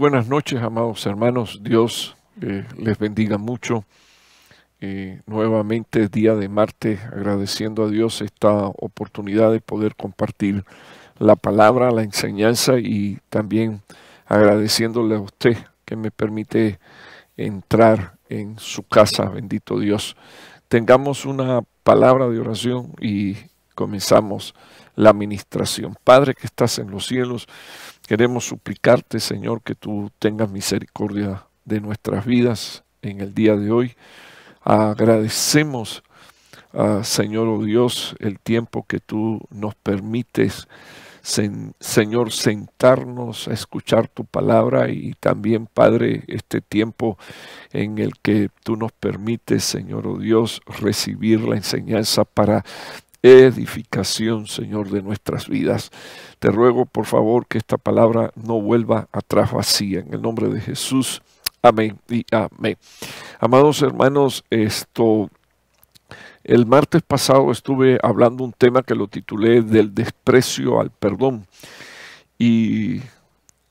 buenas noches, amados hermanos. Dios eh, les bendiga mucho. Eh, nuevamente, día de martes, agradeciendo a Dios esta oportunidad de poder compartir la palabra, la enseñanza y también agradeciéndole a usted que me permite entrar en su casa. Bendito Dios. Tengamos una palabra de oración y comenzamos la administración. Padre que estás en los cielos, Queremos suplicarte, Señor, que tú tengas misericordia de nuestras vidas en el día de hoy. Agradecemos, ah, Señor oh Dios, el tiempo que tú nos permites, Señor, sentarnos a escuchar tu palabra y también, Padre, este tiempo en el que tú nos permites, Señor oh Dios, recibir la enseñanza para edificación, Señor, de nuestras vidas. Te ruego, por favor, que esta palabra no vuelva atrás vacía. En el nombre de Jesús. Amén y amén. Amados hermanos, esto... El martes pasado estuve hablando un tema que lo titulé del desprecio al perdón. Y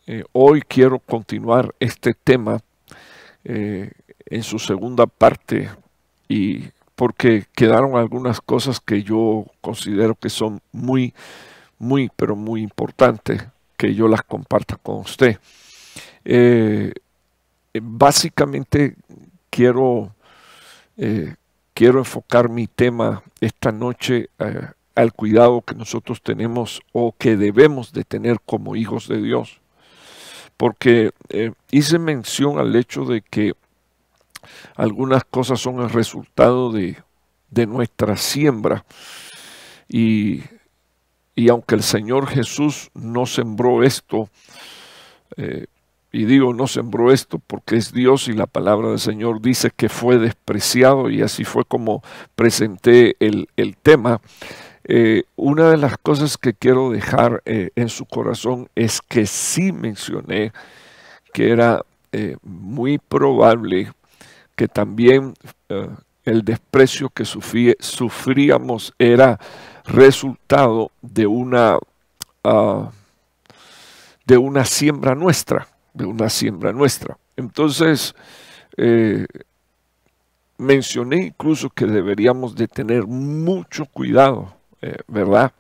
eh, hoy quiero continuar este tema eh, en su segunda parte y porque quedaron algunas cosas que yo considero que son muy, muy, pero muy importantes que yo las comparta con usted. Eh, eh, básicamente quiero, eh, quiero enfocar mi tema esta noche al cuidado que nosotros tenemos o que debemos de tener como hijos de Dios. Porque hice mención al hecho de que algunas cosas son el resultado de, de nuestra siembra. Y, y, aunque el Señor Jesús no sembró esto, eh, y digo no sembró esto porque es Dios y la palabra del Señor dice que fue despreciado y así fue como presenté el, el tema. Eh, una de las cosas que quiero dejar eh, en su corazón es que sí mencioné que era muy probable que también eh, el desprecio que sufríamos era resultado de una, ah, de una siembra nuestra, de una siembra nuestra. Entonces, eh, mencioné incluso que deberíamos de tener mucho cuidado, eh, ¿verdad?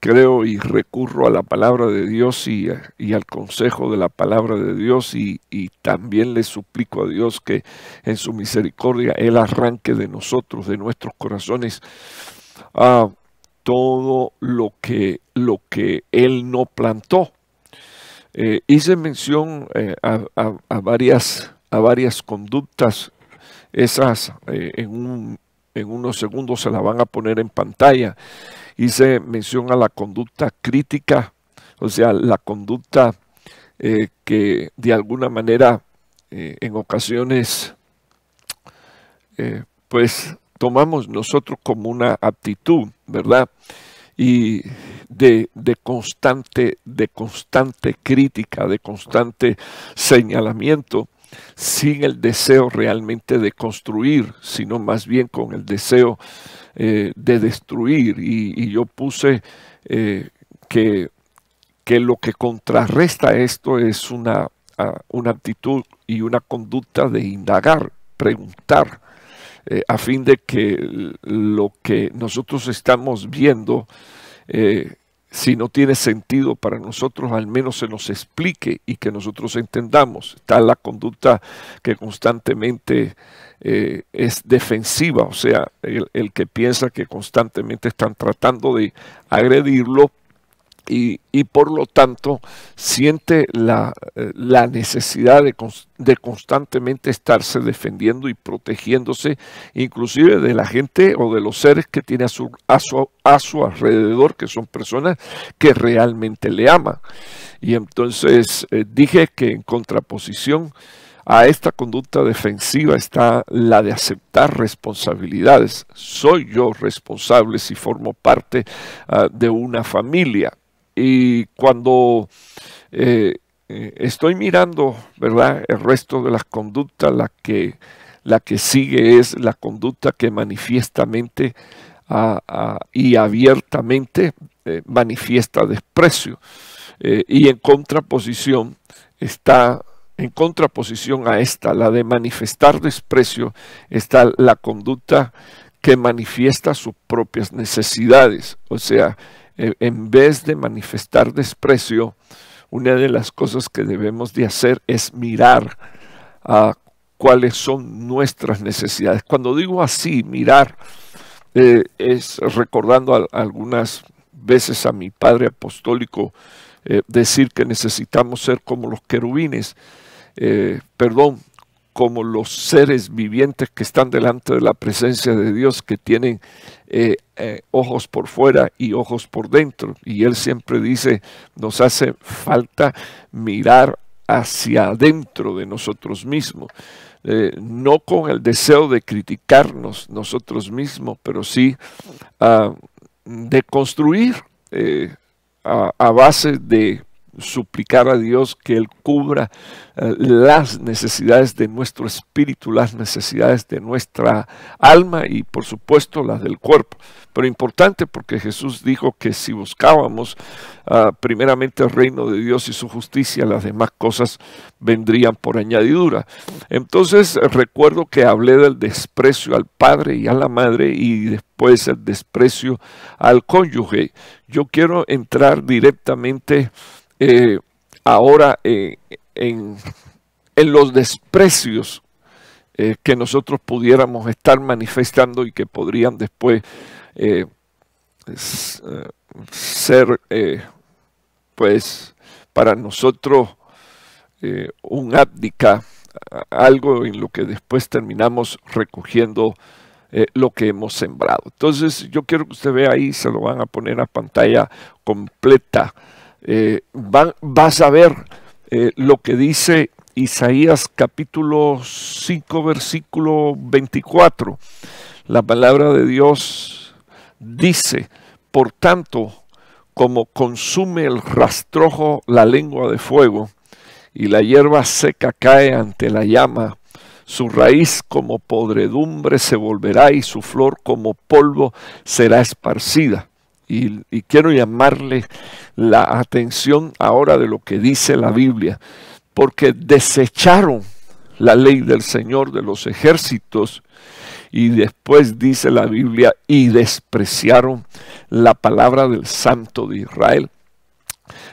creo y recurro a la palabra de Dios y, al consejo de la palabra de Dios y, también le suplico a Dios que en su misericordia Él arranque de nosotros, de nuestros corazones, a todo lo que, lo que Él no plantó. Eh, hice mención eh, a, varias, a varias conductas, esas eh, en, en unos segundos se las van a poner en pantalla. Hice mención a la conducta crítica, o sea, la conducta eh, que de alguna manera eh, en ocasiones eh, pues tomamos nosotros como una actitud, ¿verdad? Y de, constante, de constante crítica, de constante señalamiento sin el deseo realmente de construir, sino más bien con el deseo eh, de destruir. Y, yo puse eh, que, que, lo que contrarresta esto es una, una actitud y una conducta de indagar, preguntar, eh, a fin de que lo que nosotros estamos viendo si no tiene sentido para nosotros, al menos se nos explique y que nosotros entendamos. Está la conducta que constantemente eh, es defensiva, o sea, el, el, que piensa que constantemente están tratando de agredirlo y, por lo tanto siente la, eh, necesidad de, constantemente estarse defendiendo y protegiéndose, inclusive de la gente o de los seres que tiene a su, a su, alrededor, que son personas que realmente le aman. Y entonces eh, dije que en contraposición a esta conducta defensiva está la de aceptar responsabilidades. Soy yo responsable si formo parte ah, de una familia. Y cuando eh, eh, estoy mirando, ¿verdad? El resto de las conductas, la que, la que sigue es la conducta que manifiestamente ah, ah, y abiertamente eh, manifiesta desprecio. y en contraposición está, en contraposición a esta, la de manifestar desprecio, está la conducta que manifiesta sus propias necesidades. O sea, en vez de manifestar desprecio, una de las cosas que debemos de hacer es mirar a cuáles son nuestras necesidades. Cuando digo así, mirar, eh, es recordando algunas veces a mi padre apostólico eh, decir que necesitamos ser como los querubines. Eh, perdón, como los seres vivientes que están delante de la presencia de Dios, que tienen eh, eh, ojos por fuera y ojos por dentro. Y Él siempre dice, nos hace falta mirar hacia adentro de nosotros mismos, eh, no con el deseo de criticarnos nosotros mismos, pero sí ah, de construir a base de suplicar a Dios que Él cubra eh, las necesidades de nuestro espíritu, las necesidades de nuestra alma y por supuesto las del cuerpo. Pero importante porque Jesús dijo que si buscábamos ah, primeramente el reino de Dios y su justicia, las demás cosas vendrían por añadidura. Entonces recuerdo que hablé del desprecio al padre y a la madre y después el desprecio al cónyuge. Yo quiero entrar directamente eh, ahora eh, en, los desprecios eh, que nosotros pudiéramos estar manifestando y que podrían después ser, pues, para nosotros un abdica, algo en lo que después terminamos recogiendo lo que hemos sembrado. Entonces yo quiero que usted vea ahí, se lo van a poner a pantalla completa, eh, vas a ver eh, lo que dice Isaías capítulo 5 versículo 24. La palabra de Dios dice, por tanto, como consume el rastrojo la lengua de fuego, y la hierba seca cae ante la llama, su raíz como podredumbre se volverá y su flor como polvo será esparcida y, quiero llamarle la atención ahora de lo que dice la Biblia, porque desecharon la ley del Señor de los ejércitos y después dice la Biblia y despreciaron la palabra del Santo de Israel.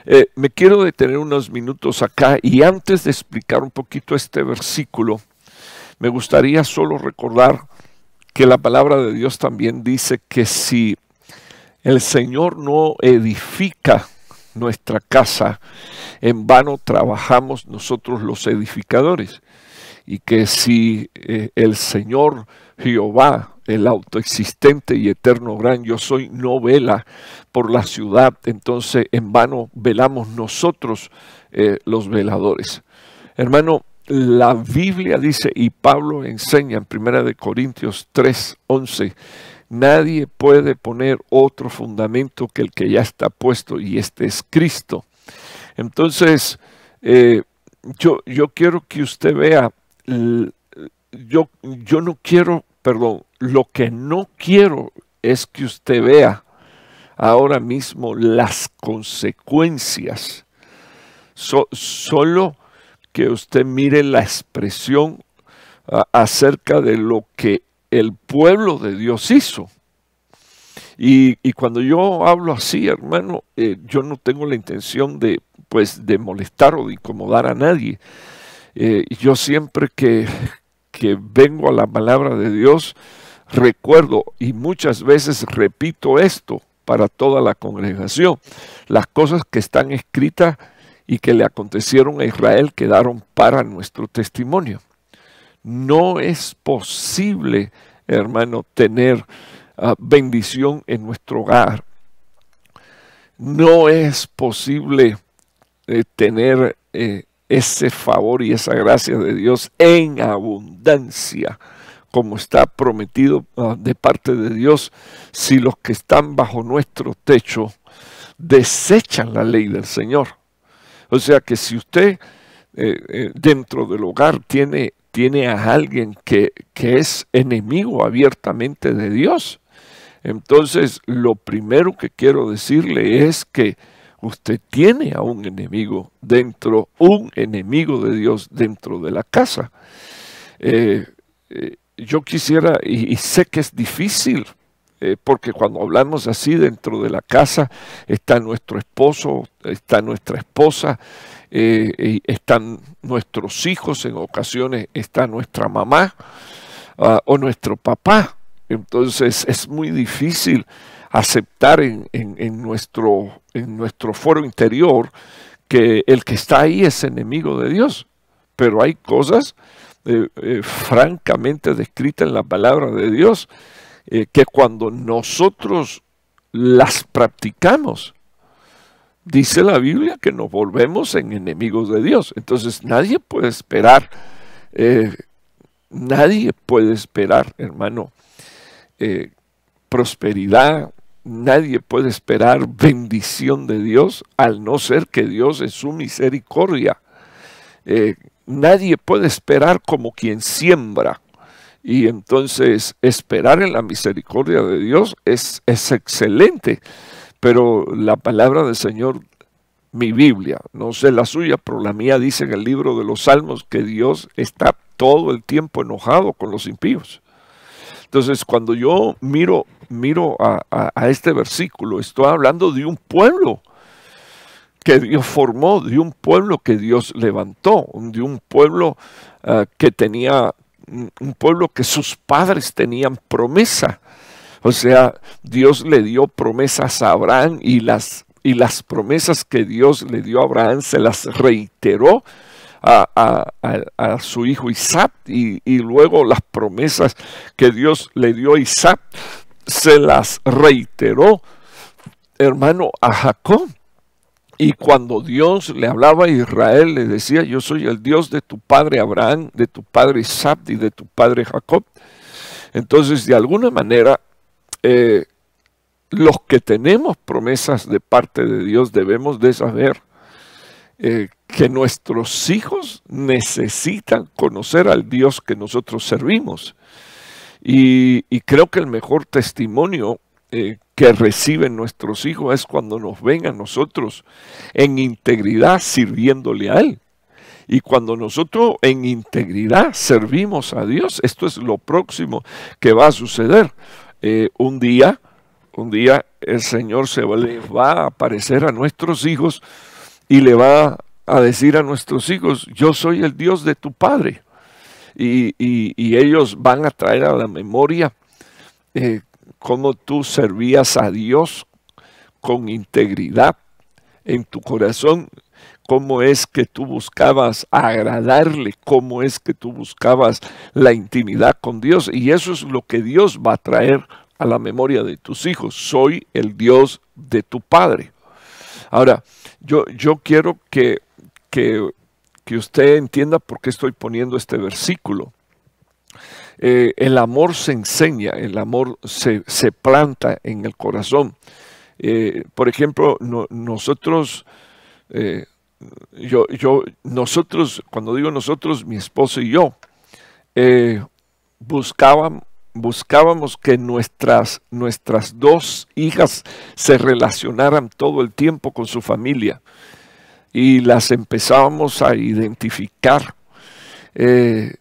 Eh, me quiero detener unos minutos acá y antes de explicar un poquito este versículo, me gustaría solo recordar que la palabra de Dios también dice que si el Señor no edifica nuestra casa, en vano trabajamos nosotros los edificadores. Y que si eh, el Señor Jehová, el autoexistente y eterno gran yo soy, no vela por la ciudad, entonces en vano velamos nosotros eh, los veladores. Hermano, la Biblia dice, y Pablo enseña en 1 Corintios 3, 11, Nadie puede poner otro fundamento que el que ya está puesto y este es Cristo. Entonces, eh, yo, yo, quiero que usted vea, yo, yo no quiero, perdón, lo que no quiero es que usted vea ahora mismo las consecuencias. solo que usted mire la expresión acerca de lo que el pueblo de Dios hizo. Y, cuando yo hablo así, hermano, eh, yo no tengo la intención de, pues, de molestar o de incomodar a nadie. Eh, yo siempre que, que vengo a la palabra de Dios, recuerdo y muchas veces repito esto para toda la congregación. Las cosas que están escritas y que le acontecieron a Israel quedaron para nuestro testimonio. No es posible hermano, tener ah, bendición en nuestro hogar. No es posible eh, tener eh, ese favor y esa gracia de Dios en abundancia como está prometido ah, de parte de Dios, si los que están bajo nuestro techo desechan la ley del Señor. O sea que si usted eh, dentro del hogar tiene tiene a alguien que, es enemigo abiertamente de Dios. Entonces, lo primero que quiero decirle es que usted tiene a un enemigo dentro, un enemigo de Dios dentro de la casa. Eh, eh, yo quisiera, y, sé que es difícil, eh, porque cuando hablamos así dentro de la casa, está nuestro esposo, está nuestra esposa, eh, están nuestros hijos, en ocasiones está nuestra mamá ah, o nuestro papá. Entonces es muy difícil aceptar en, en, nuestro, en nuestro foro interior que el que está ahí es enemigo de Dios. Pero hay cosas eh, eh, francamente descritas en la palabra de Dios que cuando nosotros las practicamos, dice la Biblia que nos volvemos en enemigos de Dios. Entonces nadie puede esperar, eh, nadie puede esperar, hermano, eh, prosperidad, nadie puede esperar bendición de Dios al no ser que Dios es su misericordia. Eh, nadie puede esperar como quien siembra. Y entonces esperar en la misericordia de Dios es, es excelente pero la palabra del Señor, mi Biblia, no sé la suya, pero la mía dice en el libro de los Salmos que Dios está todo el tiempo enojado con los impíos. Entonces, cuando yo miro, miro a, este versículo, estoy hablando de un pueblo que Dios formó, de un pueblo que Dios levantó, de un pueblo ah, que tenía, un pueblo que sus padres tenían promesa o sea, Dios le dio promesas a Abraham y las, y las promesas que Dios le dio a Abraham se las reiteró a, su hijo Isaac y, y luego las promesas que Dios le dio a Isaac se las reiteró, hermano, a Jacob. Y cuando Dios le hablaba a Israel, le decía, yo soy el Dios de tu padre Abraham, de tu padre Isaac y de tu padre Jacob. Entonces, de alguna manera, eh, los que tenemos promesas de parte de Dios debemos de saber eh, que nuestros hijos necesitan conocer al Dios que nosotros servimos. Y, creo que el mejor testimonio eh, que reciben nuestros hijos es cuando nos ven a nosotros en integridad sirviéndole a Él. Y cuando nosotros en integridad servimos a Dios, esto es lo próximo que va a suceder. Eh, un día, un día el Señor se va, le va a aparecer a nuestros hijos y le va a decir a nuestros hijos, yo soy el Dios de tu Padre. Y, ellos van a traer a la memoria eh, cómo tú servías a Dios con integridad en tu corazón cómo es que tú buscabas agradarle, cómo es que tú buscabas la intimidad con Dios. Y eso es lo que Dios va a traer a la memoria de tus hijos. Soy el Dios de tu Padre. Ahora, yo, yo quiero que, que, usted entienda por qué estoy poniendo este versículo. Eh, el amor se enseña, el amor se, planta en el corazón. Eh, por ejemplo, nosotros eh, yo, yo, nosotros, cuando digo nosotros, mi esposo y yo, eh, buscábamos que nuestras, nuestras dos hijas se relacionaran todo el tiempo con su familia y las empezábamos a identificar. Eh,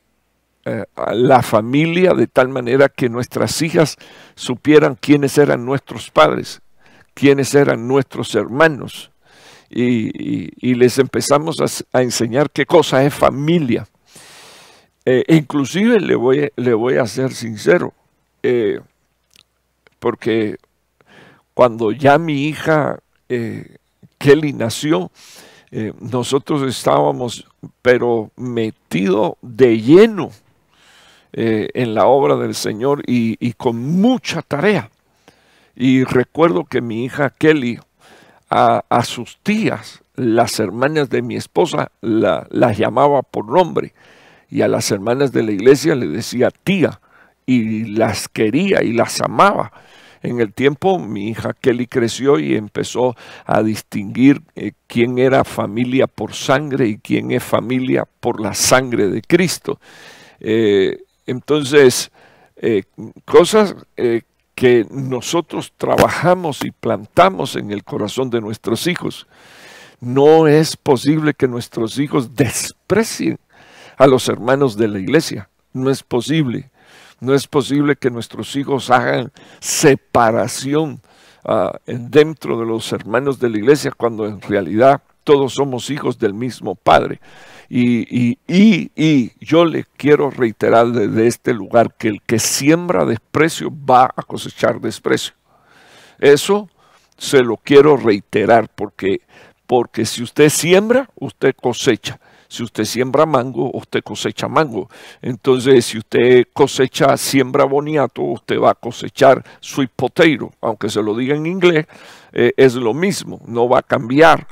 eh, a la familia de tal manera que nuestras hijas supieran quiénes eran nuestros padres, quiénes eran nuestros hermanos, y, les empezamos a, enseñar qué cosa es familia. Eh, inclusive le voy, a ser sincero, eh, porque cuando ya mi hija eh, Kelly nació, nosotros estábamos, pero metido de lleno en la obra del Señor y con mucha tarea. Y recuerdo que mi hija Kelly, a, sus tías, las hermanas de mi esposa, las llamaba por nombre y a las hermanas de la iglesia le decía tía y las quería y las amaba. En el tiempo mi hija Kelly creció y empezó a distinguir eh, quién era familia por sangre y quién es familia por la sangre de Cristo. Eh, entonces, eh, cosas que nosotros trabajamos y plantamos en el corazón de nuestros hijos. No es posible que nuestros hijos desprecien a los hermanos de la iglesia. No es posible. No es posible que nuestros hijos hagan separación ah, dentro de los hermanos de la iglesia cuando en realidad todos somos hijos del mismo Padre. Y, yo le quiero reiterar desde este lugar que el que siembra desprecio va a cosechar desprecio. Eso se lo quiero reiterar porque, porque si usted siembra, usted cosecha. Si usted siembra mango, usted cosecha mango. Entonces, si usted cosecha, siembra boniato, usted va a cosechar sweet potato. Aunque se lo diga en inglés, eh, es lo mismo, no va a cambiar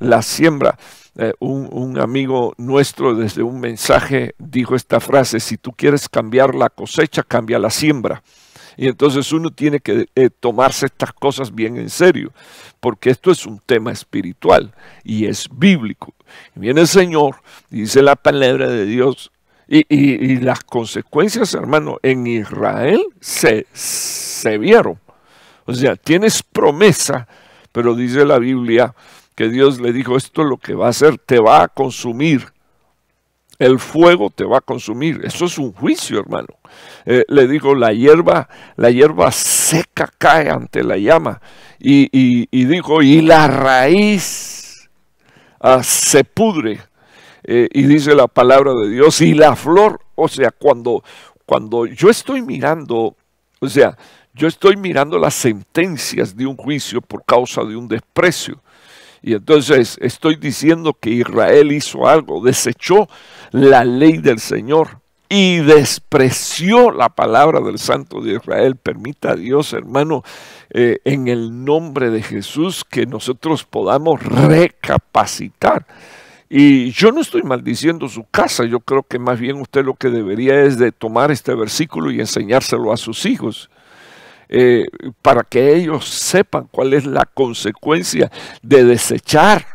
la siembra. Eh, un, amigo nuestro desde un mensaje dijo esta frase, si tú quieres cambiar la cosecha, cambia la siembra. Y entonces uno tiene que eh, tomarse estas cosas bien en serio, porque esto es un tema espiritual y es bíblico. viene el Señor dice la palabra de Dios. Y, las consecuencias, hermano, en Israel se, se vieron. O sea, tienes promesa, pero dice la Biblia, que Dios le dijo, esto es lo que va a hacer, te va a consumir. El fuego te va a consumir. Eso es un juicio, hermano. Eh, le digo, la hierba, la hierba seca cae ante la llama. Y, y, dijo, y la raíz ah, se pudre. Eh, y dice la palabra de Dios, y la flor, o sea, cuando, cuando yo estoy mirando, o sea, yo estoy mirando las sentencias de un juicio por causa de un desprecio. Y entonces estoy diciendo que Israel hizo algo, desechó la ley del Señor y despreció la palabra del Santo de Israel. Permita Dios, hermano, eh, en el nombre de Jesús, que nosotros podamos recapacitar. Y yo no estoy maldiciendo su casa, yo creo que más bien usted lo que debería es de tomar este versículo y enseñárselo a sus hijos. Eh, para que ellos sepan cuál es la consecuencia de desechar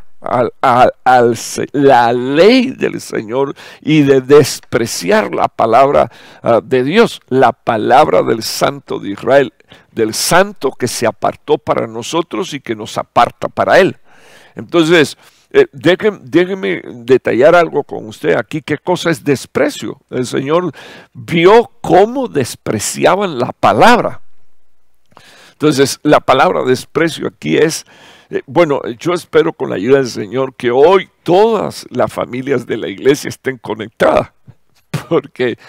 la ley del Señor y de despreciar la palabra ah, de Dios, la palabra del Santo de Israel, del Santo que se apartó para nosotros y que nos aparta para Él. Entonces, eh, déjenme, déjenme detallar algo con usted aquí, qué cosa es desprecio. El Señor vio cómo despreciaban la palabra. Entonces, la palabra desprecio aquí es, eh, bueno, yo espero con la ayuda del Señor que hoy todas las familias de la iglesia estén conectadas, porque,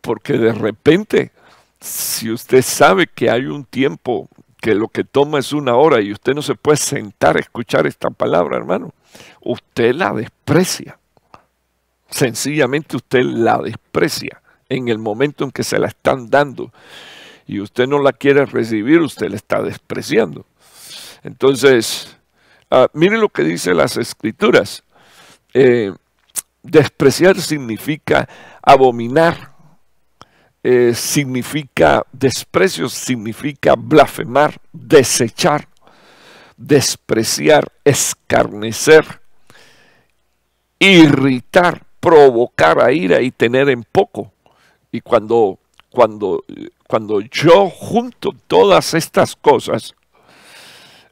porque de repente, si usted sabe que hay un tiempo que lo que toma es una hora y usted no se puede sentar a escuchar esta palabra, hermano, usted la desprecia. Sencillamente usted la desprecia en el momento en que se la están dando y usted no la quiere recibir, usted la está despreciando. Entonces, miren ah, mire lo que dice las escrituras. Eh, despreciar significa abominar, eh, significa desprecio, significa blasfemar, desechar, despreciar, escarnecer, irritar, provocar a ira y tener en poco. Y cuando, cuando eh, cuando yo junto todas estas cosas,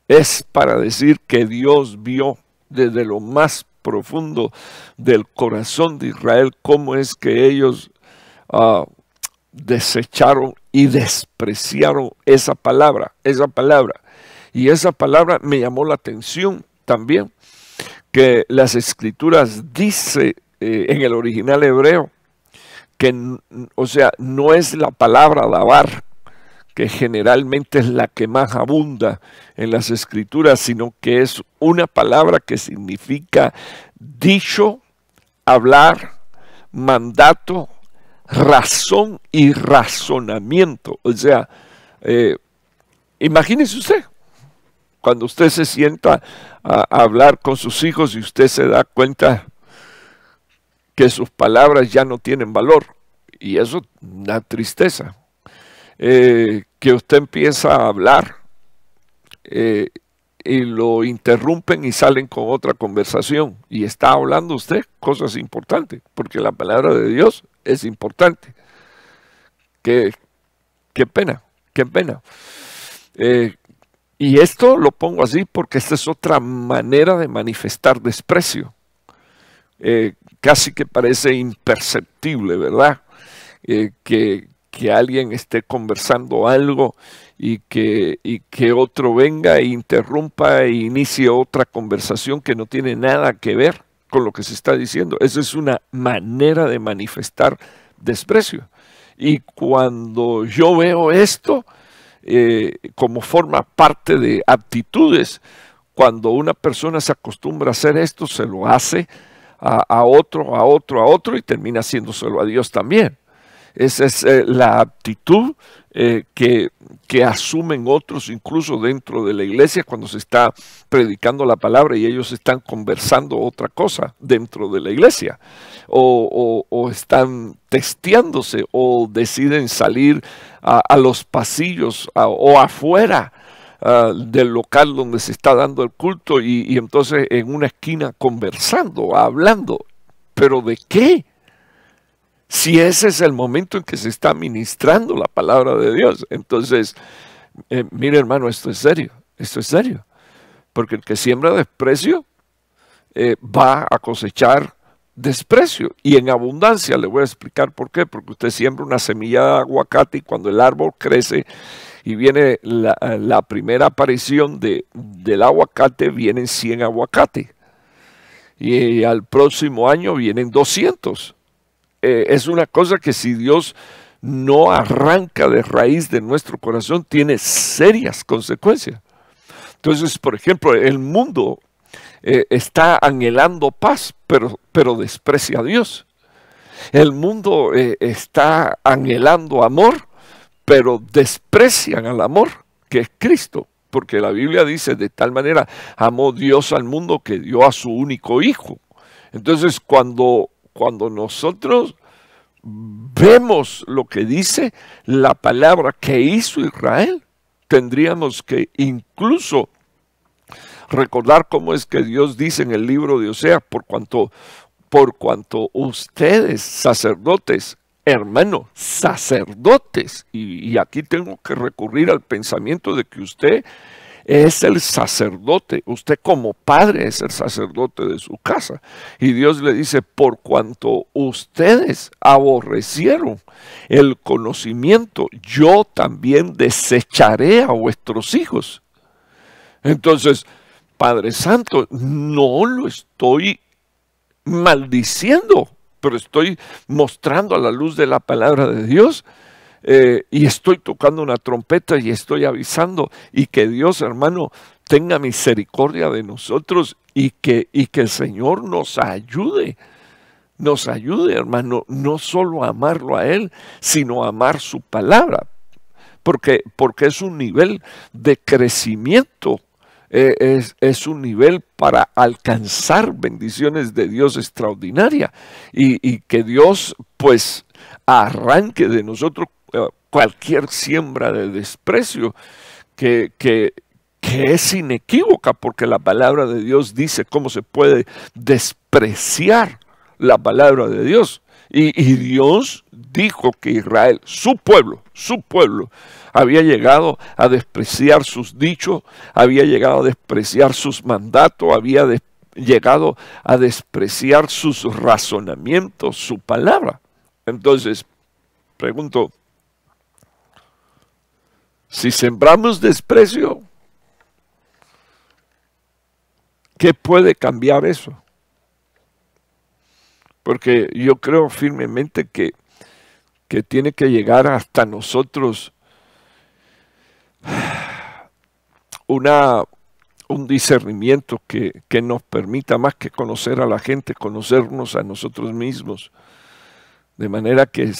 es para decir que Dios vio desde lo más profundo del corazón de Israel cómo es que ellos ah, desecharon y despreciaron esa palabra, esa palabra. Y esa palabra me llamó la atención también, que las escrituras dice eh, en el original hebreo, o sea, no es la palabra lavar, que generalmente es la que más abunda en las escrituras, sino que es una palabra que significa dicho, hablar, mandato, razón y razonamiento. O sea, eh, imagínese usted, cuando usted se sienta a hablar con sus hijos y usted se da cuenta que sus palabras ya no tienen valor. Y eso da tristeza. Eh, que usted empieza a hablar eh, y lo interrumpen y salen con otra conversación. Y está hablando usted cosas importantes, porque la palabra de Dios es importante. Qué, qué pena, qué pena. Eh, y esto lo pongo así porque esta es otra manera de manifestar desprecio casi que parece imperceptible, ¿verdad? Eh, que, que, alguien esté conversando algo y que, y que otro venga e interrumpa e inicie otra conversación que no tiene nada que ver con lo que se está diciendo. Esa es una manera de manifestar desprecio. Y cuando yo veo esto eh, como forma parte de aptitudes, cuando una persona se acostumbra a hacer esto, se lo hace a, otro, a otro, a otro y termina haciéndoselo a Dios también. Esa es eh, la actitud eh, que, que, asumen otros, incluso dentro de la iglesia, cuando se está predicando la palabra y ellos están conversando otra cosa dentro de la iglesia, o, o, están testeándose, o deciden salir a, los pasillos o afuera Ah, del local donde se está dando el culto y, entonces en una esquina conversando, hablando. ¿Pero de qué? Si ese es el momento en que se está ministrando la palabra de Dios. Entonces, eh, mire hermano, esto es serio, esto es serio. Porque el que siembra desprecio eh, va a cosechar desprecio y en abundancia. Le voy a explicar por qué. Porque usted siembra una semilla de aguacate y cuando el árbol crece y viene la, primera aparición de, del aguacate, vienen 100 aguacates. Y al próximo año vienen 200. Eh, es una cosa que si Dios no arranca de raíz de nuestro corazón, tiene serias consecuencias. Entonces, por ejemplo, el mundo eh, está anhelando paz, pero, pero desprecia a Dios. El mundo eh, está anhelando amor, pero desprecian al amor que es Cristo, porque la Biblia dice de tal manera amó Dios al mundo que dio a su único hijo. Entonces cuando, cuando nosotros vemos lo que dice la palabra que hizo Israel, tendríamos que incluso recordar cómo es que Dios dice en el libro de Oseas, por cuanto, por cuanto ustedes, sacerdotes, hermano, sacerdotes. Y, y, aquí tengo que recurrir al pensamiento de que usted es el sacerdote, usted como padre es el sacerdote de su casa. Y Dios le dice, por cuanto ustedes aborrecieron el conocimiento, yo también desecharé a vuestros hijos. Entonces, Padre Santo, no lo estoy maldiciendo pero estoy mostrando a la luz de la palabra de Dios eh, y estoy tocando una trompeta y estoy avisando y que Dios, hermano, tenga misericordia de nosotros y que, y que el Señor nos ayude. Nos ayude, hermano, no solo a amarlo a Él, sino a amar su palabra, porque, porque es un nivel de crecimiento eh, es, es, un nivel para alcanzar bendiciones de Dios extraordinaria y, que Dios pues arranque de nosotros eh, cualquier siembra de desprecio que, es inequívoca porque la palabra de Dios dice cómo se puede despreciar la palabra de Dios. Y, y Dios dijo que Israel, su pueblo, su pueblo, había llegado a despreciar sus dichos, había llegado a despreciar sus mandatos, había llegado a despreciar sus razonamientos, su palabra. Entonces, pregunto, si sembramos desprecio, ¿qué puede cambiar eso? Porque yo creo firmemente que, que tiene que llegar hasta nosotros una, un discernimiento que, nos permita más que conocer a la gente, conocernos a nosotros mismos, de manera que,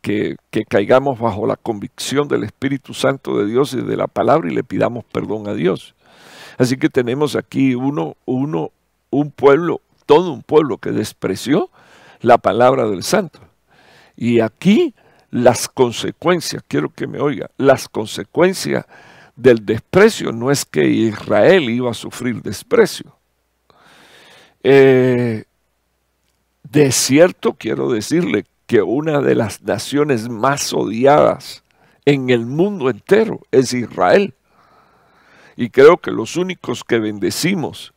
que, caigamos bajo la convicción del Espíritu Santo de Dios y de la palabra y le pidamos perdón a Dios. Así que tenemos aquí uno, uno, un pueblo, todo un pueblo que despreció la palabra del Santo. Y aquí las consecuencias, quiero que me oiga, las consecuencias del desprecio no es que Israel iba a sufrir desprecio. Eh, de cierto quiero decirle que una de las naciones más odiadas en el mundo entero es Israel. Y creo que los únicos que bendecimos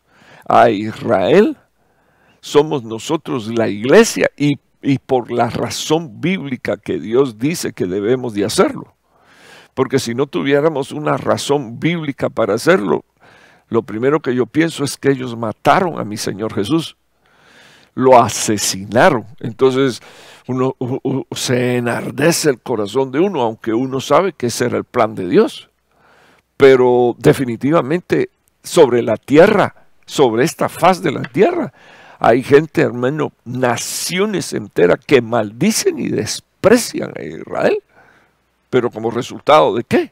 a Israel somos nosotros la iglesia y y por la razón bíblica que Dios dice que debemos de hacerlo. Porque si no tuviéramos una razón bíblica para hacerlo, lo primero que yo pienso es que ellos mataron a mi Señor Jesús. Lo asesinaron. Entonces uno se enardece el corazón de uno, aunque uno sabe que ese era el plan de Dios. Pero definitivamente sobre la tierra, sobre esta faz de la tierra, hay gente, hermano, naciones enteras que maldicen y desprecian a Israel. Pero como resultado de qué?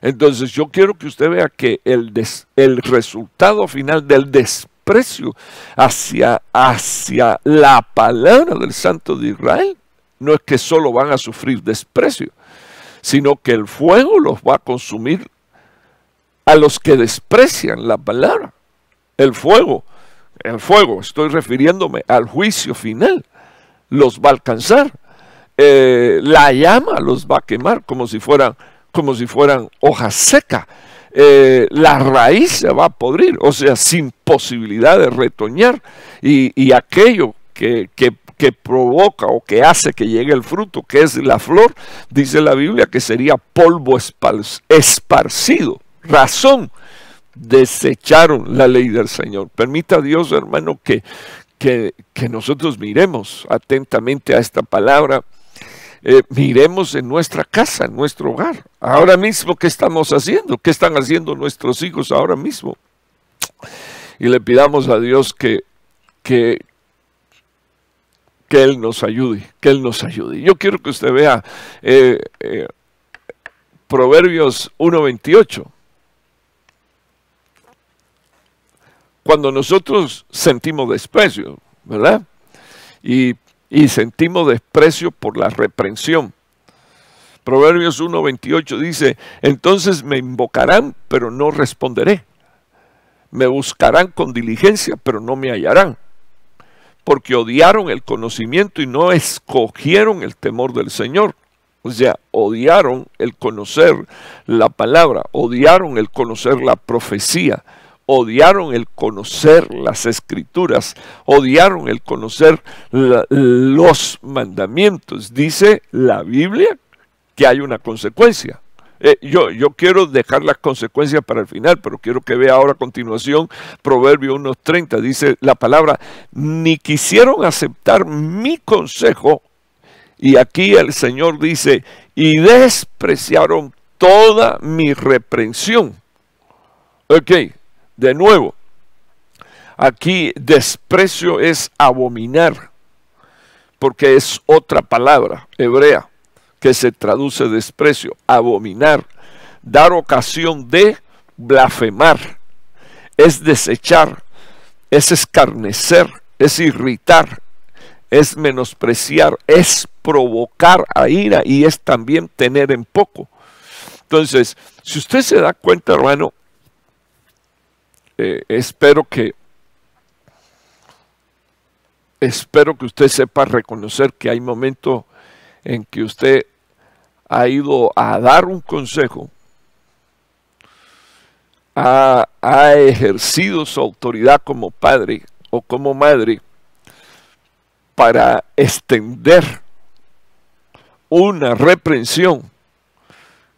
Entonces yo quiero que usted vea que el, el resultado final del desprecio hacia, hacia la palabra del santo de Israel no es que solo van a sufrir desprecio, sino que el fuego los va a consumir a los que desprecian la palabra. El fuego el fuego, estoy refiriéndome al juicio final, los va a alcanzar. Eh, la llama los va a quemar como si fueran, como si fueran hojas secas. Eh, la raíz se va a podrir, o sea, sin posibilidad de retoñar. Y, aquello que, provoca o que hace que llegue el fruto, que es la flor, dice la Biblia que sería polvo esparcido. Razón desecharon la ley del Señor. Permita a Dios, hermano, que, que, nosotros miremos atentamente a esta palabra. Eh, miremos en nuestra casa, en nuestro hogar. Ahora mismo, ¿qué estamos haciendo? ¿Qué están haciendo nuestros hijos ahora mismo? Y le pidamos a Dios que, que, que Él nos ayude, que Él nos ayude. Yo quiero que usted vea eh, eh, Proverbios 1.28. cuando nosotros sentimos desprecio, ¿verdad? Y, sentimos desprecio por la reprensión. Proverbios 1.28 dice, entonces me invocarán, pero no responderé. Me buscarán con diligencia, pero no me hallarán. Porque odiaron el conocimiento y no escogieron el temor del Señor. O sea, odiaron el conocer la palabra, odiaron el conocer la profecía, odiaron el conocer las escrituras, odiaron el conocer los mandamientos. Dice la Biblia que hay una consecuencia. Eh, yo, yo, quiero dejar las consecuencias para el final, pero quiero que vea ahora a continuación Proverbio 1.30. Dice la palabra, ni quisieron aceptar mi consejo. Y aquí el Señor dice, y despreciaron toda mi reprensión. Ok, de nuevo, aquí desprecio es abominar, porque es otra palabra hebrea que se traduce desprecio, abominar, dar ocasión de blasfemar, es desechar, es escarnecer, es irritar, es menospreciar, es provocar a ira y es también tener en poco. Entonces, si usted se da cuenta, hermano, eh, espero que espero que usted sepa reconocer que hay momentos en que usted ha ido a dar un consejo, ha, ha ejercido su autoridad como padre o como madre para extender una reprensión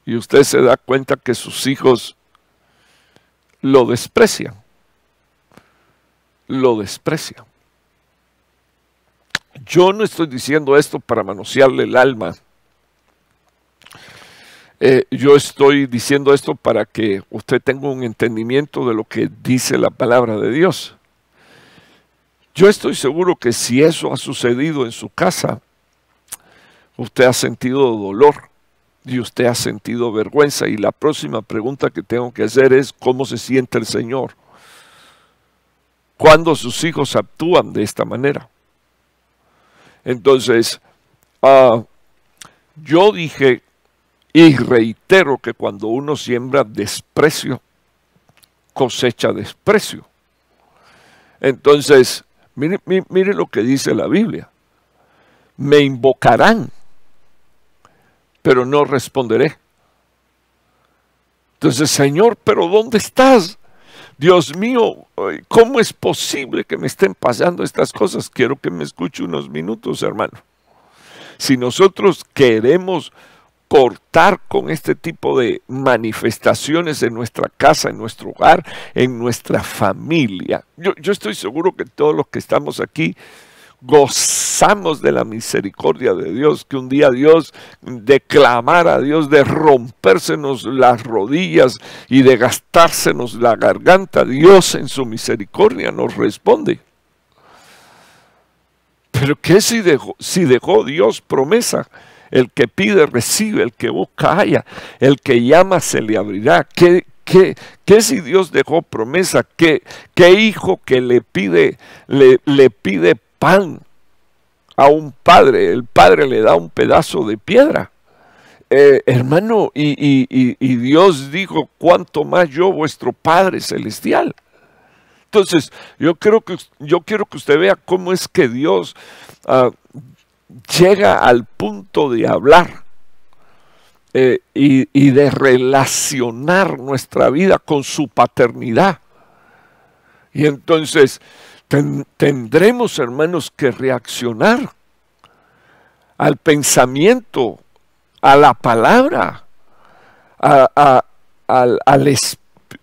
y usted se da cuenta que sus hijos lo desprecia, Lo desprecia. Yo no estoy diciendo esto para manosearle el alma. Eh, yo estoy diciendo esto para que usted tenga un entendimiento de lo que dice la palabra de Dios. Yo estoy seguro que si eso ha sucedido en su casa, usted ha sentido dolor, y usted ha sentido vergüenza. Y la próxima pregunta que tengo que hacer es, ¿cómo se siente el Señor? Cuando sus hijos actúan de esta manera. Entonces, ah, yo dije y reitero que cuando uno siembra desprecio, cosecha desprecio. Entonces, miren lo que dice la Biblia. Me invocarán pero no responderé. Entonces, Señor, pero ¿dónde estás? Dios mío, ¿cómo es posible que me estén pasando estas cosas? Quiero que me escuche unos minutos, hermano. Si nosotros queremos cortar con este tipo de manifestaciones en nuestra casa, en nuestro hogar, en nuestra familia. Yo, estoy seguro que todos los que estamos aquí gozamos de la misericordia de Dios, que un día Dios, de clamar a Dios, de rompérsenos las rodillas y de gastársenos la garganta, Dios en su misericordia nos responde. Pero ¿qué si dejó, si dejó Dios promesa? El que pide recibe, el que busca haya, el que llama se le abrirá. ¿Qué, ¿Qué, ¿Qué, si Dios dejó promesa? ¿Qué, qué hijo que le pide, le, le, pide a un padre, el padre le da un pedazo de piedra. Eh, hermano, y, Dios dijo, cuánto más yo, vuestro Padre Celestial. Entonces, yo, creo que, yo quiero que usted vea cómo es que Dios ah, llega al punto de hablar eh, y de relacionar nuestra vida con su paternidad. Y entonces, tendremos, hermanos, que reaccionar al pensamiento, a la palabra, a, al,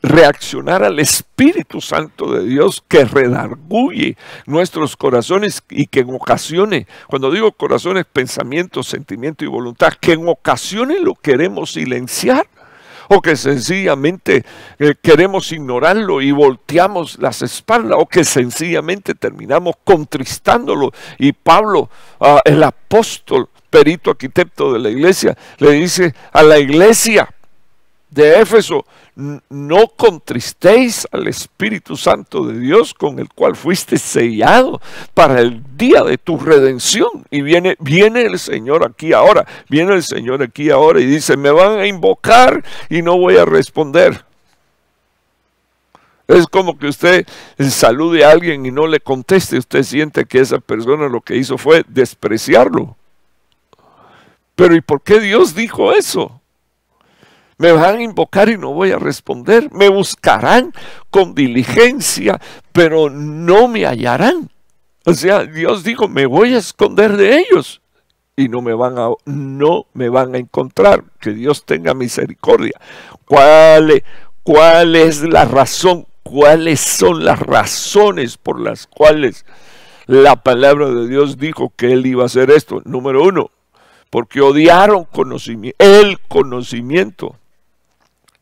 reaccionar al Espíritu Santo de Dios que redarguye nuestros corazones y que en ocasiones, cuando digo corazones, pensamiento, sentimiento y voluntad, que en ocasiones lo queremos silenciar o que sencillamente eh, queremos ignorarlo y volteamos las espaldas, o que sencillamente terminamos contristándolo. Y Pablo, ah, el apóstol, perito arquitecto de la iglesia, le dice a la iglesia de Éfeso, no contristéis al Espíritu Santo de Dios con el cual fuiste sellado para el día de tu redención. Y viene, viene el Señor aquí ahora, viene el Señor aquí ahora y dice, me van a invocar y no voy a responder. Es como que usted salude a alguien y no le conteste. Usted siente que esa persona lo que hizo fue despreciarlo. Pero ¿y por qué Dios dijo eso? Me van a invocar y no voy a responder. Me buscarán con diligencia, pero no me hallarán. O sea, Dios dijo, me voy a esconder de ellos y no me van a, no me van a encontrar. Que Dios tenga misericordia. ¿Cuál, e, es la razón? ¿Cuáles son las razones por las cuales la palabra de Dios dijo que él iba a hacer esto? Número uno, porque odiaron conocimiento, el conocimiento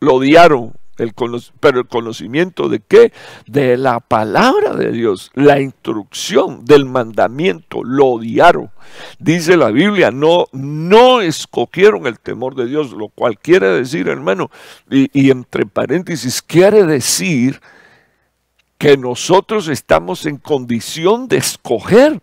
lo odiaron, el pero el conocimiento de qué? De la palabra de Dios, la instrucción del mandamiento, lo odiaron. Dice la Biblia, no, no escogieron el temor de Dios, lo cual quiere decir, hermano, y entre paréntesis, quiere decir que nosotros estamos en condición de escoger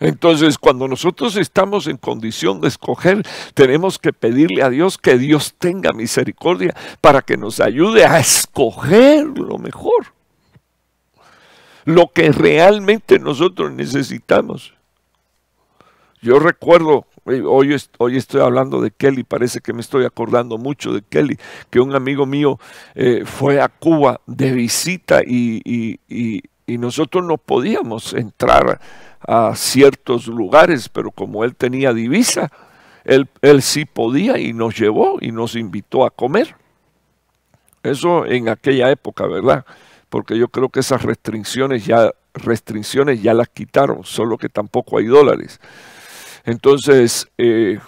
entonces, cuando nosotros estamos en condición de escoger, tenemos que pedirle a Dios que Dios tenga misericordia para que nos ayude a escoger lo mejor, lo que realmente nosotros necesitamos. Yo recuerdo, eh, hoy, hoy estoy hablando de Kelly, parece que me estoy acordando mucho de Kelly, que un amigo mío eh, fue a Cuba de visita y, y y nosotros no podíamos entrar a ciertos lugares, pero como él tenía divisa, él, él sí podía y nos llevó y nos invitó a comer. Eso en aquella época, ¿verdad? Porque yo creo que esas restricciones ya, restricciones ya las quitaron, solo que tampoco hay dólares. Entonces, eh,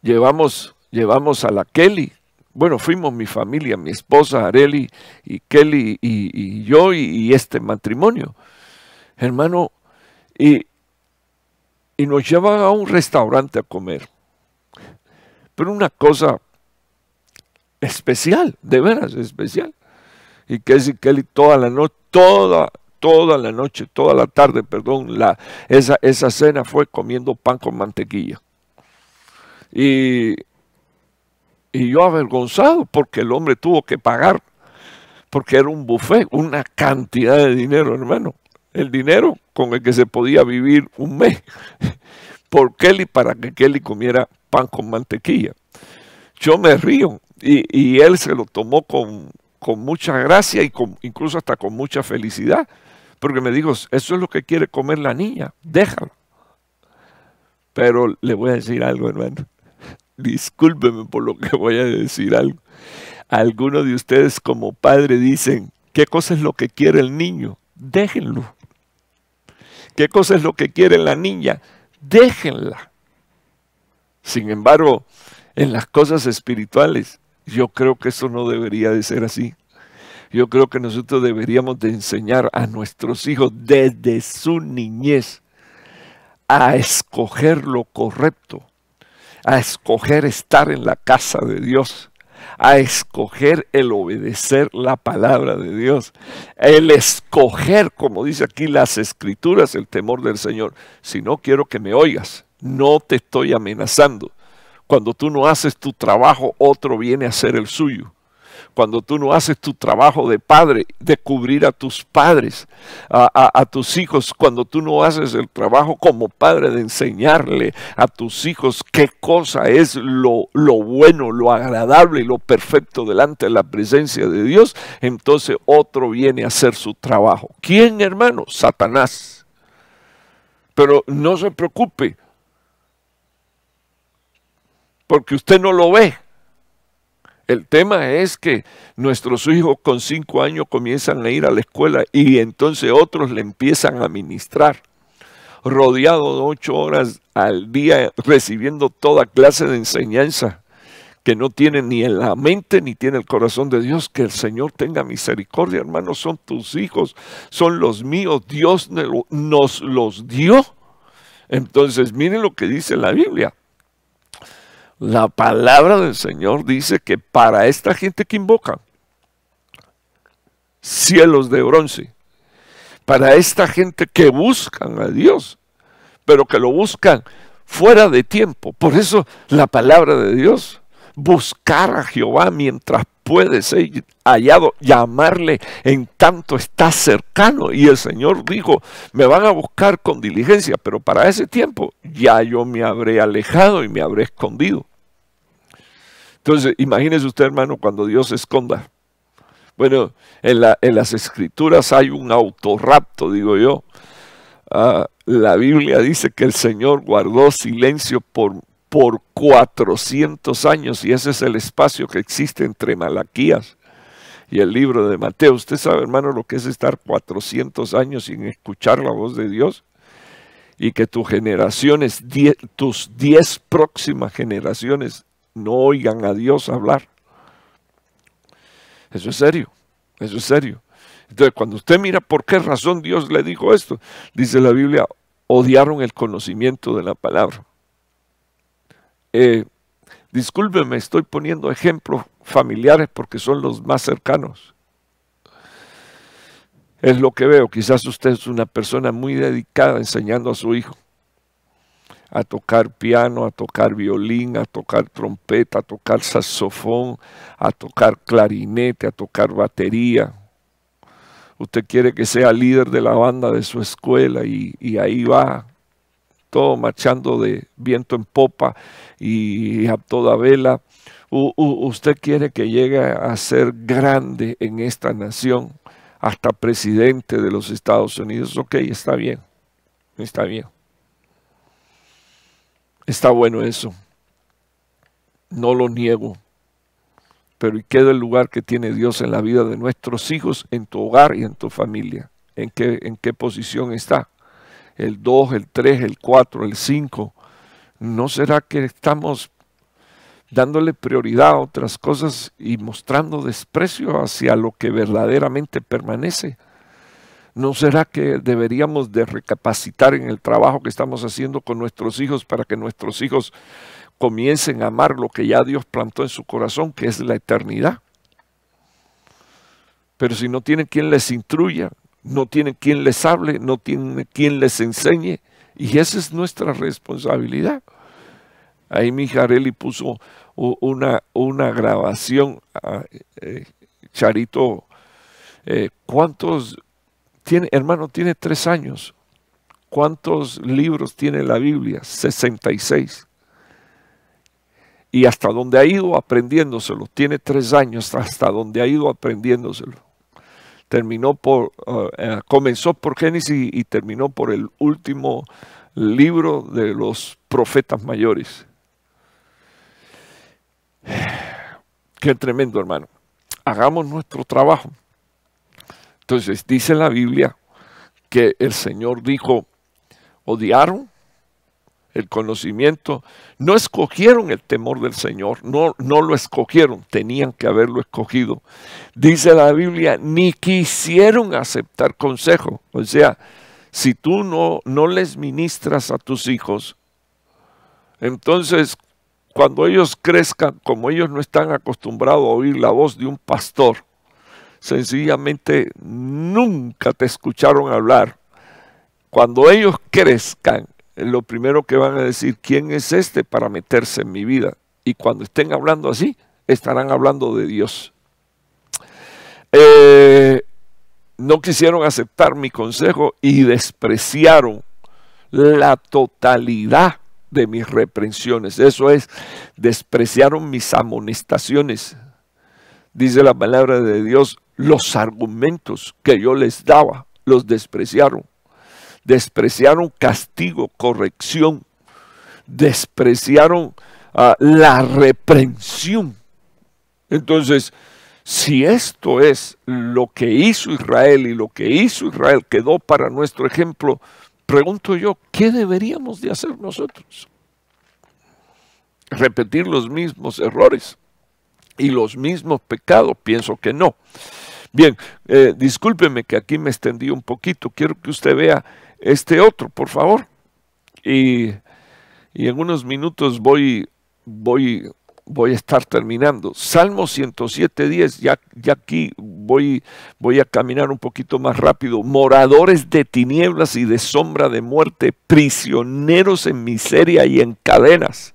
llevamos, llevamos a la Kelly bueno, fuimos mi familia, mi esposa Areli y Kelly y, yo y, este matrimonio, hermano, y, nos llevan a un restaurante a comer. Pero una cosa especial, de veras especial. Y Kelly, Kelly toda la noche, toda, toda la noche, toda la tarde, perdón, la, esa, esa cena fue comiendo pan con mantequilla. Y y yo avergonzado porque el hombre tuvo que pagar, porque era un buffet, una cantidad de dinero, hermano. El dinero con el que se podía vivir un mes por Kelly para que Kelly comiera pan con mantequilla. Yo me río y, él se lo tomó con, con mucha gracia y con, incluso hasta con mucha felicidad, porque me dijo, eso es lo que quiere comer la niña, déjalo. Pero le voy a decir algo, hermano discúlpeme por lo que voy a decir algo. Algunos de ustedes como padre dicen, ¿qué cosa es lo que quiere el niño? Déjenlo. ¿Qué cosa es lo que quiere la niña? Déjenla. Sin embargo, en las cosas espirituales, yo creo que eso no debería de ser así. Yo creo que nosotros deberíamos de enseñar a nuestros hijos desde su niñez a escoger lo correcto a escoger estar en la casa de Dios, a escoger el obedecer la palabra de Dios, el escoger, como dice aquí las escrituras, el temor del Señor. Si no quiero que me oigas, no te estoy amenazando. Cuando tú no haces tu trabajo, otro viene a hacer el suyo cuando tú no haces tu trabajo de padre, de cubrir a tus padres, a, tus hijos, cuando tú no haces el trabajo como padre de enseñarle a tus hijos qué cosa es lo, lo bueno, lo agradable y lo perfecto delante de la presencia de Dios, entonces otro viene a hacer su trabajo. ¿Quién, hermano? Satanás. Pero no se preocupe, porque usted no lo ve. El tema es que nuestros hijos con cinco años comienzan a ir a la escuela y entonces otros le empiezan a ministrar, rodeado de ocho horas al día, recibiendo toda clase de enseñanza que no tiene ni en la mente ni tiene el corazón de Dios. Que el Señor tenga misericordia, hermanos, son tus hijos, son los míos, Dios nos los dio. Entonces, miren lo que dice la Biblia. La palabra del Señor dice que para esta gente que invoca, cielos de bronce, para esta gente que buscan a Dios, pero que lo buscan fuera de tiempo. Por eso la palabra de Dios, buscar a Jehová mientras puede ser hallado, llamarle en tanto está cercano. Y el Señor dijo, me van a buscar con diligencia, pero para ese tiempo ya yo me habré alejado y me habré escondido. Entonces, imagínese usted, hermano, cuando Dios se esconda. Bueno, en, las escrituras hay un autorrapto, digo yo. Ah, la Biblia dice que el Señor guardó silencio por, por 400 años y ese es el espacio que existe entre Malaquías y el libro de Mateo. Usted sabe, hermano, lo que es estar 400 años sin escuchar la voz de Dios y que tus generaciones, tus 10 próximas generaciones no oigan a Dios hablar. Eso es serio, eso es serio. Entonces, cuando usted mira por qué razón Dios le dijo esto, dice la Biblia, odiaron el conocimiento de la palabra. Eh, discúlpeme, estoy poniendo ejemplos familiares porque son los más cercanos. Es lo que veo. Quizás usted es una persona muy dedicada enseñando a su hijo a tocar piano, a tocar violín, a tocar trompeta, a tocar saxofón, a tocar clarinete, a tocar batería. Usted quiere que sea líder de la banda de su escuela y, ahí va, todo marchando de viento en popa y a toda vela. usted quiere que llegue a ser grande en esta nación, hasta presidente de los Estados Unidos. Ok, está bien, está bien. Está bueno eso. No lo niego. Pero ¿y qué del lugar que tiene Dios en la vida de nuestros hijos, en tu hogar y en tu familia? ¿En qué, en qué posición está? El 2, el 3, el 4, el 5. ¿No será que estamos dándole prioridad a otras cosas y mostrando desprecio hacia lo que verdaderamente permanece? ¿No será que deberíamos de recapacitar en el trabajo que estamos haciendo con nuestros hijos para que nuestros hijos comiencen a amar lo que ya Dios plantó en su corazón, que es la eternidad? Pero si no tienen quien les instruya, no tienen quien les hable, no tienen quien les enseñe, y esa es nuestra responsabilidad. Ahí mi Jareli puso una, una grabación, ah, eh, Charito, eh, ¿cuántos hermano, tiene tres años. ¿Cuántos libros tiene la Biblia? 66. Y hasta donde ha ido aprendiéndoselo. Tiene tres años hasta donde ha ido aprendiéndoselo. Terminó por, eh, eh, comenzó por Génesis y terminó por el último libro de los profetas mayores. Qué tremendo, hermano. Hagamos nuestro trabajo. Entonces dice la Biblia que el Señor dijo, odiaron el conocimiento, no escogieron el temor del Señor, no, no lo escogieron, tenían que haberlo escogido. Dice la Biblia, ni quisieron aceptar consejo. O sea, si tú no, no les ministras a tus hijos, entonces cuando ellos crezcan, como ellos no están acostumbrados a oír la voz de un pastor, sencillamente nunca te escucharon hablar. Cuando ellos crezcan, eh, lo primero que van a decir, ¿quién es este para meterse en mi vida? Y cuando estén hablando así, estarán hablando de Dios. Eh, no quisieron aceptar mi consejo y despreciaron la totalidad de mis reprensiones. Eso es, despreciaron mis amonestaciones. Dice la palabra de Dios, los argumentos que yo les daba, los despreciaron. Despreciaron castigo, corrección. Despreciaron ah, la reprensión. Entonces, si esto es lo que hizo Israel y lo que hizo Israel quedó para nuestro ejemplo, pregunto yo, ¿qué deberíamos de hacer nosotros? ¿Repetir los mismos errores y los mismos pecados? Pienso que no. Bien, eh, discúlpeme que aquí me extendí un poquito. Quiero que usted vea este otro, por favor. Y, en unos minutos voy, voy, voy a estar terminando. Salmo 107, 10. Ya, ya aquí voy, voy a caminar un poquito más rápido. Moradores de tinieblas y de sombra de muerte, prisioneros en miseria y en cadenas.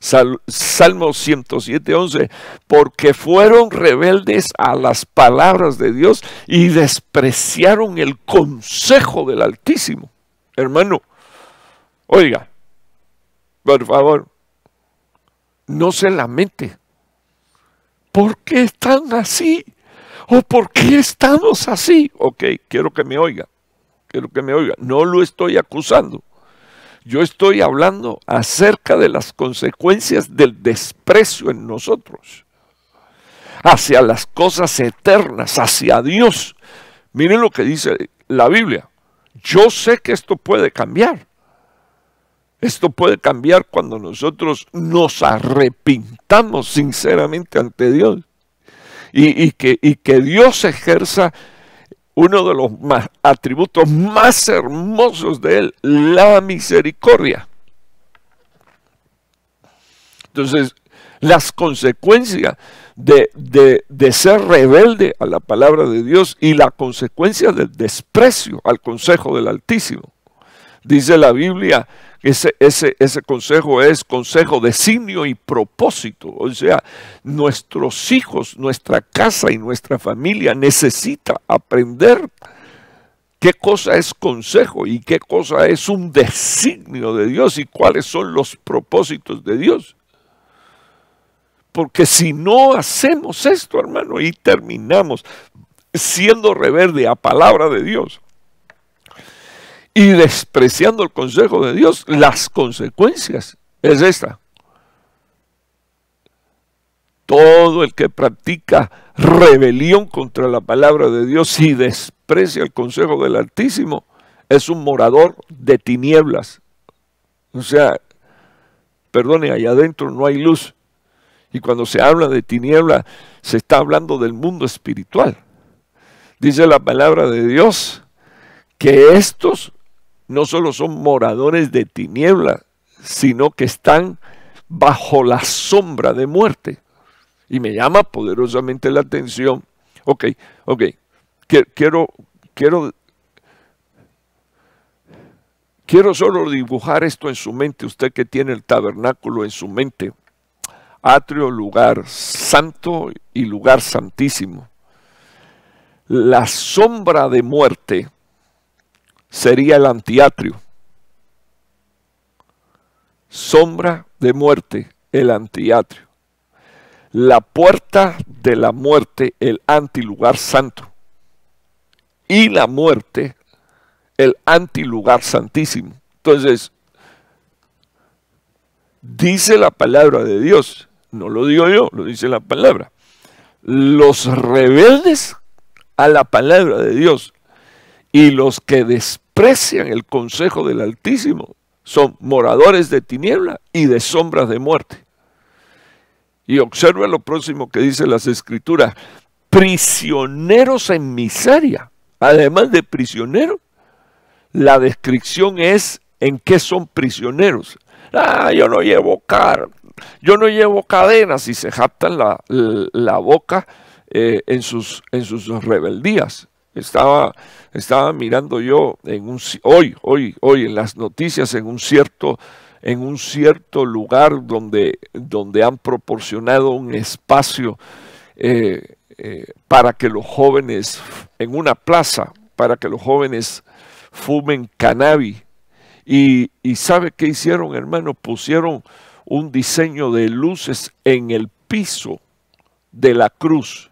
Salmo 107, 11, porque fueron rebeldes a las palabras de Dios y despreciaron el consejo del Altísimo. Hermano, oiga, por favor, no se lamente. ¿Por qué están así? ¿O por qué estamos así? Ok, quiero que me oiga, quiero que me oiga. No lo estoy acusando. Yo estoy hablando acerca de las consecuencias del desprecio en nosotros, hacia las cosas eternas, hacia Dios. Miren lo que dice la Biblia. Yo sé que esto puede cambiar. Esto puede cambiar cuando nosotros nos arrepintamos sinceramente ante Dios y, que Dios ejerza uno de los más, atributos más hermosos de Él, la misericordia. Entonces, las consecuencias de, de, ser rebelde a la palabra de Dios y la consecuencia del desprecio al consejo del Altísimo. Dice la Biblia ese, ese, ese consejo es consejo, designio y propósito. O sea, nuestros hijos, nuestra casa y nuestra familia necesita aprender qué cosa es consejo y qué cosa es un designio de Dios y cuáles son los propósitos de Dios. Porque si no hacemos esto, hermano, y terminamos siendo reverde a palabra de Dios, y despreciando el consejo de Dios, las consecuencias es esta. Todo el que practica rebelión contra la palabra de Dios y desprecia el consejo del Altísimo es un morador de tinieblas. O sea, perdone, allá adentro no hay luz. Y cuando se habla de tinieblas, se está hablando del mundo espiritual. Dice la palabra de Dios que estos no solo son moradores de tinieblas, sino que están bajo la sombra de muerte. Y me llama poderosamente la atención. Ok, ok, quiero, quiero, quiero solo dibujar esto en su mente, usted que tiene el tabernáculo en su mente. Atrio, lugar santo y lugar santísimo. La sombra de muerte sería el antiatrio. Sombra de muerte, el antiatrio. La puerta de la muerte, el antilugar santo. Y la muerte, el antilugar santísimo. Entonces, dice la palabra de Dios, no lo digo yo, lo dice la palabra. Los rebeldes a la palabra de Dios, y los que desprecian el consejo del Altísimo son moradores de tiniebla y de sombras de muerte. Y observa lo próximo que dice las escrituras, prisioneros en miseria. Además de prisionero, la descripción es en qué son prisioneros. Ah, yo no llevo car, yo no llevo cadenas y se jactan la, boca eh, en, sus, en sus rebeldías. Estaba, estaba mirando yo en un, hoy, hoy, hoy en las noticias en un cierto, en un cierto lugar donde, donde han proporcionado un espacio eh, eh, para que los jóvenes, en una plaza, para que los jóvenes fumen cannabis. Y, ¿sabe qué hicieron, hermano? Pusieron un diseño de luces en el piso de la cruz.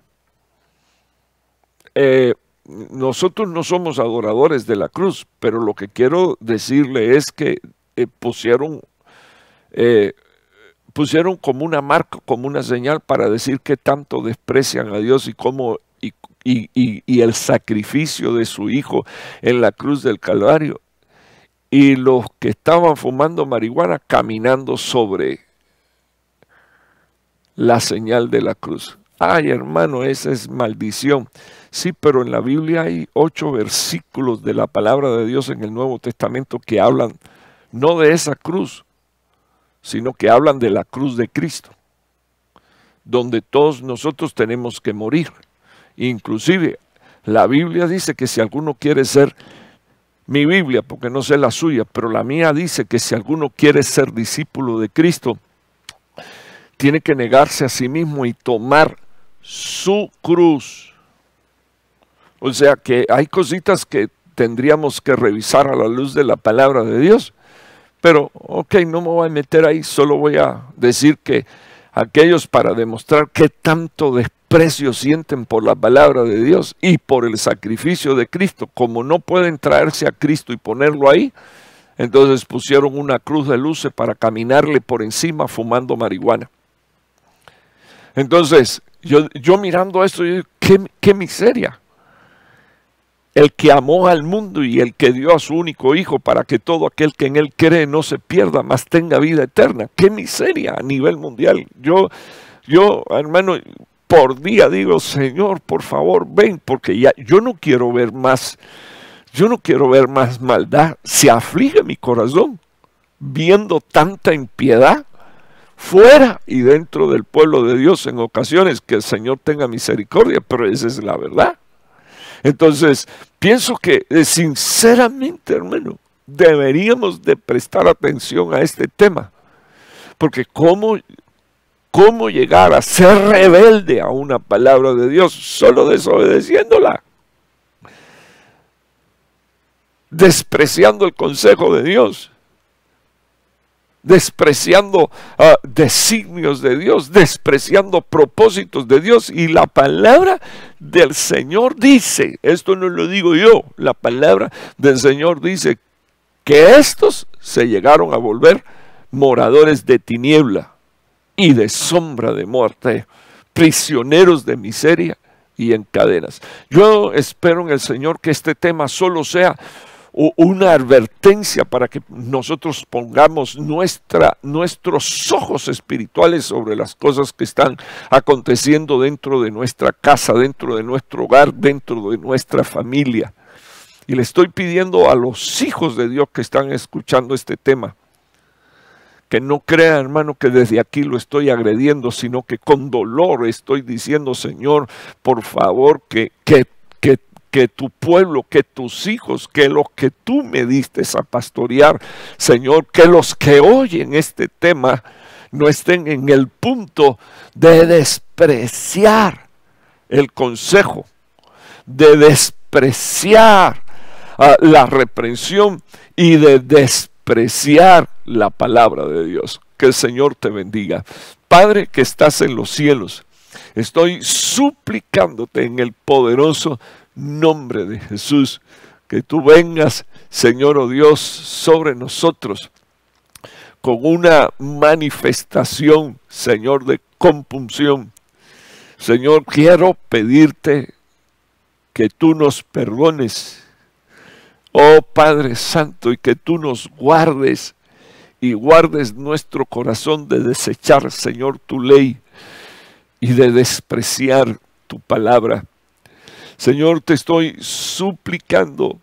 Eh, nosotros no somos adoradores de la cruz, pero lo que quiero decirle es que eh, pusieron, eh, pusieron como una marca, como una señal para decir que tanto desprecian a Dios y cómo y el sacrificio de su hijo en la cruz del Calvario. Y los que estaban fumando marihuana caminando sobre la señal de la cruz. Ay, hermano, esa es maldición. Sí, pero en la Biblia hay ocho versículos de la palabra de Dios en el Nuevo Testamento que hablan no de esa cruz, sino que hablan de la cruz de Cristo, donde todos nosotros tenemos que morir. Inclusive, la Biblia dice que si alguno quiere ser, mi Biblia, porque no sé la suya, pero la mía dice que si alguno quiere ser discípulo de Cristo, tiene que negarse a sí mismo y tomar su cruz. O sea que hay cositas que tendríamos que revisar a la luz de la palabra de Dios. Pero, ok, no me voy a meter ahí, solo voy a decir que aquellos para demostrar qué tanto desprecio sienten por la palabra de Dios y por el sacrificio de Cristo, como no pueden traerse a Cristo y ponerlo ahí, entonces pusieron una cruz de luces para caminarle por encima fumando marihuana. Entonces, yo, yo mirando esto, ¿qué, qué miseria. El que amó al mundo y el que dio a su único hijo para que todo aquel que en él cree no se pierda, mas tenga vida eterna. Qué miseria a nivel mundial. Yo, yo, hermano, por día digo, Señor, por favor, ven, porque ya yo no quiero ver más, yo no quiero ver más maldad. Se aflige mi corazón viendo tanta impiedad fuera y dentro del pueblo de Dios en ocasiones, que el Señor tenga misericordia, pero esa es la verdad. Entonces, pienso que eh, sinceramente, hermano, deberíamos de prestar atención a este tema, porque cómo, cómo llegar a ser rebelde a una palabra de Dios solo desobedeciéndola despreciando el consejo de Dios despreciando ah, designios de Dios, despreciando propósitos de Dios. Y la palabra del Señor dice, esto no lo digo yo, la palabra del Señor dice que estos se llegaron a volver moradores de tiniebla y de sombra de muerte, prisioneros de miseria y en cadenas. Yo espero en el Señor que este tema solo sea una advertencia para que nosotros pongamos nuestra, nuestros ojos espirituales sobre las cosas que están aconteciendo dentro de nuestra casa, dentro de nuestro hogar, dentro de nuestra familia. Y le estoy pidiendo a los hijos de Dios que están escuchando este tema, que no crean, hermano, que desde aquí lo estoy agrediendo, sino que con dolor estoy diciendo, Señor, por favor, que que tu pueblo, que tus hijos, que los que tú me diste a pastorear, Señor, que los que oyen este tema no estén en el punto de despreciar el consejo, de despreciar ah, la reprensión y de despreciar la palabra de Dios. Que el Señor te bendiga. Padre que estás en los cielos, estoy suplicándote en el poderoso nombre de Jesús. Que tú vengas, Señor o oh Dios, sobre nosotros con una manifestación, Señor, de compunción. Señor, quiero pedirte que tú nos perdones, oh Padre Santo, y que tú nos guardes y guardes nuestro corazón de desechar, Señor, tu ley y de despreciar tu palabra. Señor, te estoy suplicando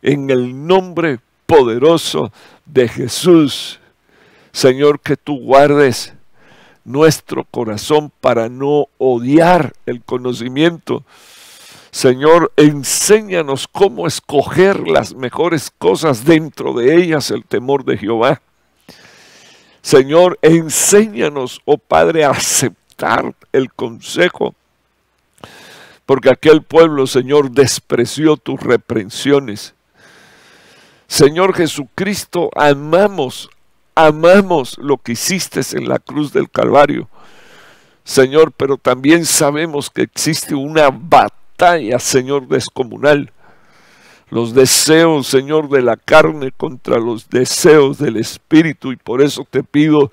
en el nombre poderoso de Jesús. Señor, que tú guardes nuestro corazón para no odiar el conocimiento. Señor, enséñanos cómo escoger las mejores cosas dentro de ellas, el temor de Jehová. Señor, enséñanos, oh Padre, a aceptar el consejo porque aquel pueblo, Señor, despreció tus reprensiones. Señor Jesucristo, amamos, amamos lo que hiciste en la cruz del Calvario. Señor, pero también sabemos que existe una batalla, Señor, descomunal. Los deseos, Señor, de la carne contra los deseos del Espíritu. Y por eso te pido,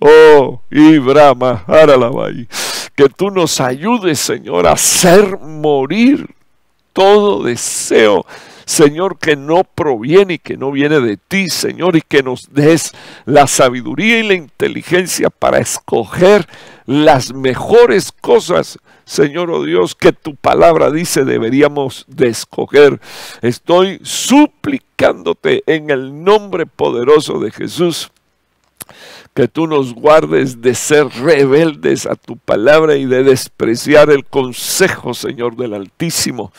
oh, Ibrahima, Aralabai que tú nos ayudes, Señor, a hacer morir todo deseo, Señor, que no proviene y que no viene de ti, Señor, y que nos des la sabiduría y la inteligencia para escoger las mejores cosas, Señor oh Dios, que tu palabra dice deberíamos de escoger. Estoy suplicándote en el nombre poderoso de Jesús que tú nos guardes de ser rebeldes a tu palabra y de despreciar el consejo, Señor del Altísimo.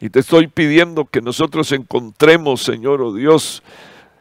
Y te estoy pidiendo que nosotros encontremos, Señor o oh Dios,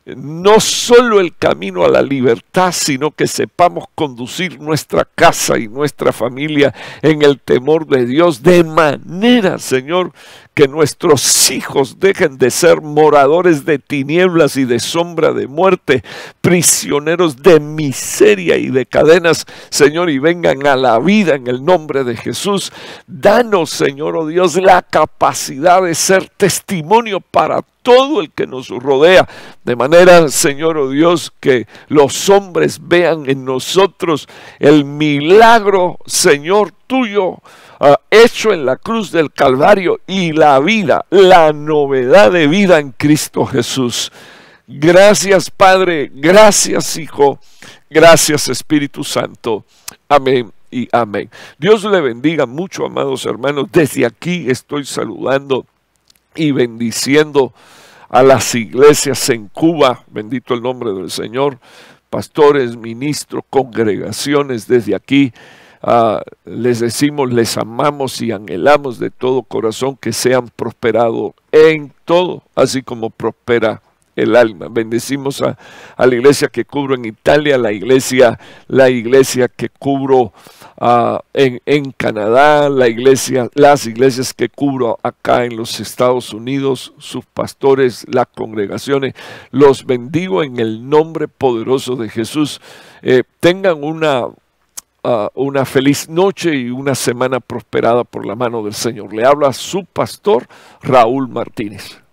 no solo el camino a la libertad, sino que sepamos conducir nuestra casa y nuestra familia en el temor de Dios de manera, Señor, que nuestros hijos dejen de ser moradores de tinieblas y de sombra de muerte, prisioneros de miseria y de cadenas, Señor, y vengan a la vida en el nombre de Jesús. Danos, Señor, oh Dios, la capacidad de ser testimonio para todo el que nos rodea, de manera, Señor, o oh Dios, que los hombres vean en nosotros el milagro, Señor, tuyo Ah, hecho en la cruz del Calvario y la vida, la novedad de vida en Cristo Jesús. Gracias Padre, gracias Hijo, gracias Espíritu Santo. Amén y amén. Dios le bendiga mucho, amados hermanos. Desde aquí estoy saludando y bendiciendo a las iglesias en Cuba. Bendito el nombre del Señor. Pastores, ministros, congregaciones desde aquí Ah, les decimos, les amamos y anhelamos de todo corazón que sean prosperados en todo, así como prospera el alma. Bendecimos a, la iglesia que cubro en Italia, la iglesia, la iglesia que cubro ah, en, Canadá, la iglesia, las iglesias que cubro acá en los Estados Unidos, sus pastores, las congregaciones. Los bendigo en el nombre poderoso de Jesús. Eh, tengan una, una feliz noche y una semana prosperada por la mano del Señor. Le habla su pastor Raúl Martínez.